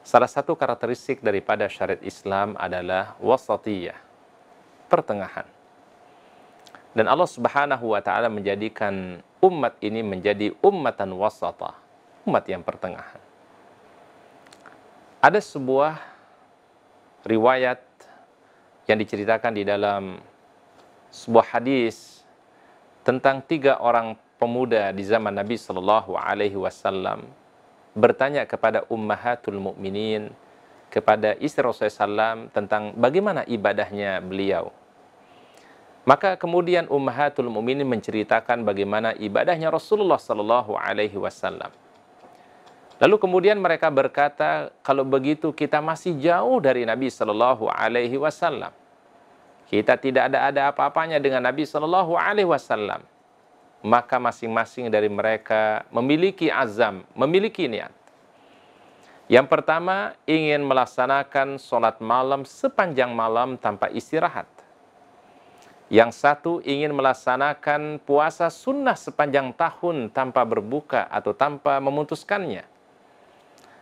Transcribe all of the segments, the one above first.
Salah satu karakteristik daripada syariat Islam adalah wasatiyah, pertengahan. Dan Allah Subhanahu wa taala menjadikan umat ini menjadi ummatan wasata, umat yang pertengahan. Ada sebuah riwayat yang diceritakan di dalam sebuah hadis tentang tiga orang pemuda di zaman Nabi Shallallahu alaihi wasallam bertanya kepada ummahatul mukminin kepada istri Rasulullah SAW tentang bagaimana ibadahnya beliau. Maka kemudian Ummahatul Mukminin menceritakan bagaimana ibadahnya Rasulullah Sallallahu Alaihi Wasallam. Lalu kemudian mereka berkata, kalau begitu kita masih jauh dari Nabi Sallallahu Alaihi Wasallam. Kita tidak ada ada apa-apanya dengan Nabi Sallallahu Alaihi Wasallam maka masing-masing dari mereka memiliki azam, memiliki niat. Yang pertama, ingin melaksanakan sholat malam sepanjang malam tanpa istirahat. Yang satu, ingin melaksanakan puasa sunnah sepanjang tahun tanpa berbuka atau tanpa memutuskannya.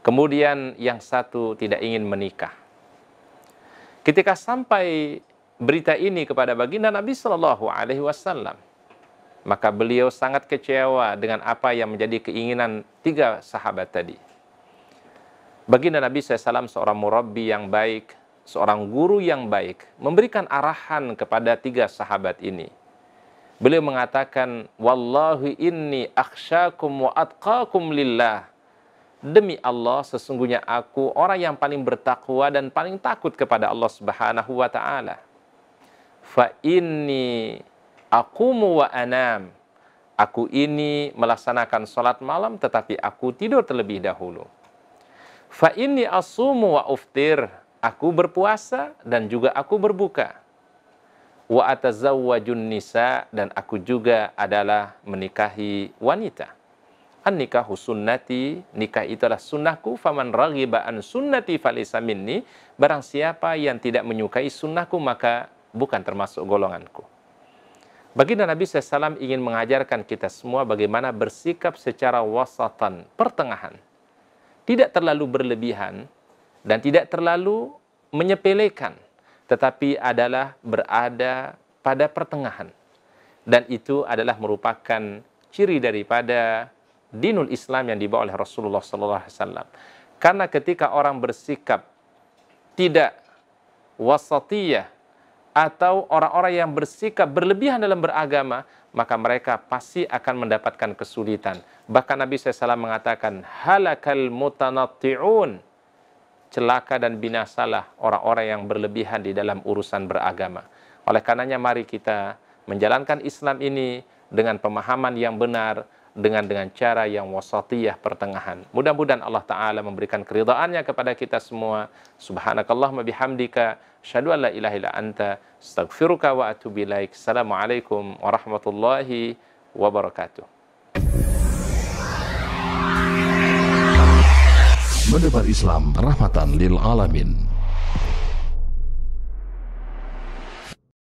Kemudian yang satu tidak ingin menikah. Ketika sampai berita ini kepada baginda Nabi Shallallahu Alaihi Wasallam, maka beliau sangat kecewa dengan apa yang menjadi keinginan tiga sahabat tadi. Baginda Nabi SAW seorang murabbi yang baik, seorang guru yang baik, memberikan arahan kepada tiga sahabat ini. Beliau mengatakan, Wallahu inni akhsyakum wa atqakum lillah. Demi Allah, sesungguhnya aku orang yang paling bertakwa dan paling takut kepada Allah Subhanahu wa taala. Fa inni Aku wa anam. Aku ini melaksanakan sholat malam tetapi aku tidur terlebih dahulu. Fa ini asumu wa uftir. Aku berpuasa dan juga aku berbuka. Wa atazawwajun nisa dan aku juga adalah menikahi wanita. An nikahu sunnati, nikah itulah sunnahku, faman raghiba an sunnati falisa minni, barang siapa yang tidak menyukai sunnahku maka bukan termasuk golonganku. Baginda Nabi SAW ingin mengajarkan kita semua bagaimana bersikap secara wasatan, pertengahan. Tidak terlalu berlebihan dan tidak terlalu menyepelekan, tetapi adalah berada pada pertengahan. Dan itu adalah merupakan ciri daripada dinul Islam yang dibawa oleh Rasulullah SAW. Karena ketika orang bersikap tidak wasatiyah atau orang-orang yang bersikap berlebihan dalam beragama, maka mereka pasti akan mendapatkan kesulitan. Bahkan Nabi SAW mengatakan, halakal mutanatti'un. Celaka dan binasalah orang-orang yang berlebihan di dalam urusan beragama. Oleh karenanya mari kita menjalankan Islam ini dengan pemahaman yang benar, dengan dengan cara yang wasatiyah pertengahan. Mudah-mudahan Allah taala memberikan keridaannya kepada kita semua. Subhanakallahumma bihamdika Asyadu an la ilaha illa anta astaghfiruka wa atubu ilaik. Assalamualaikum warahmatullahi wabarakatuh. Mendebar Islam rahmatan lil alamin.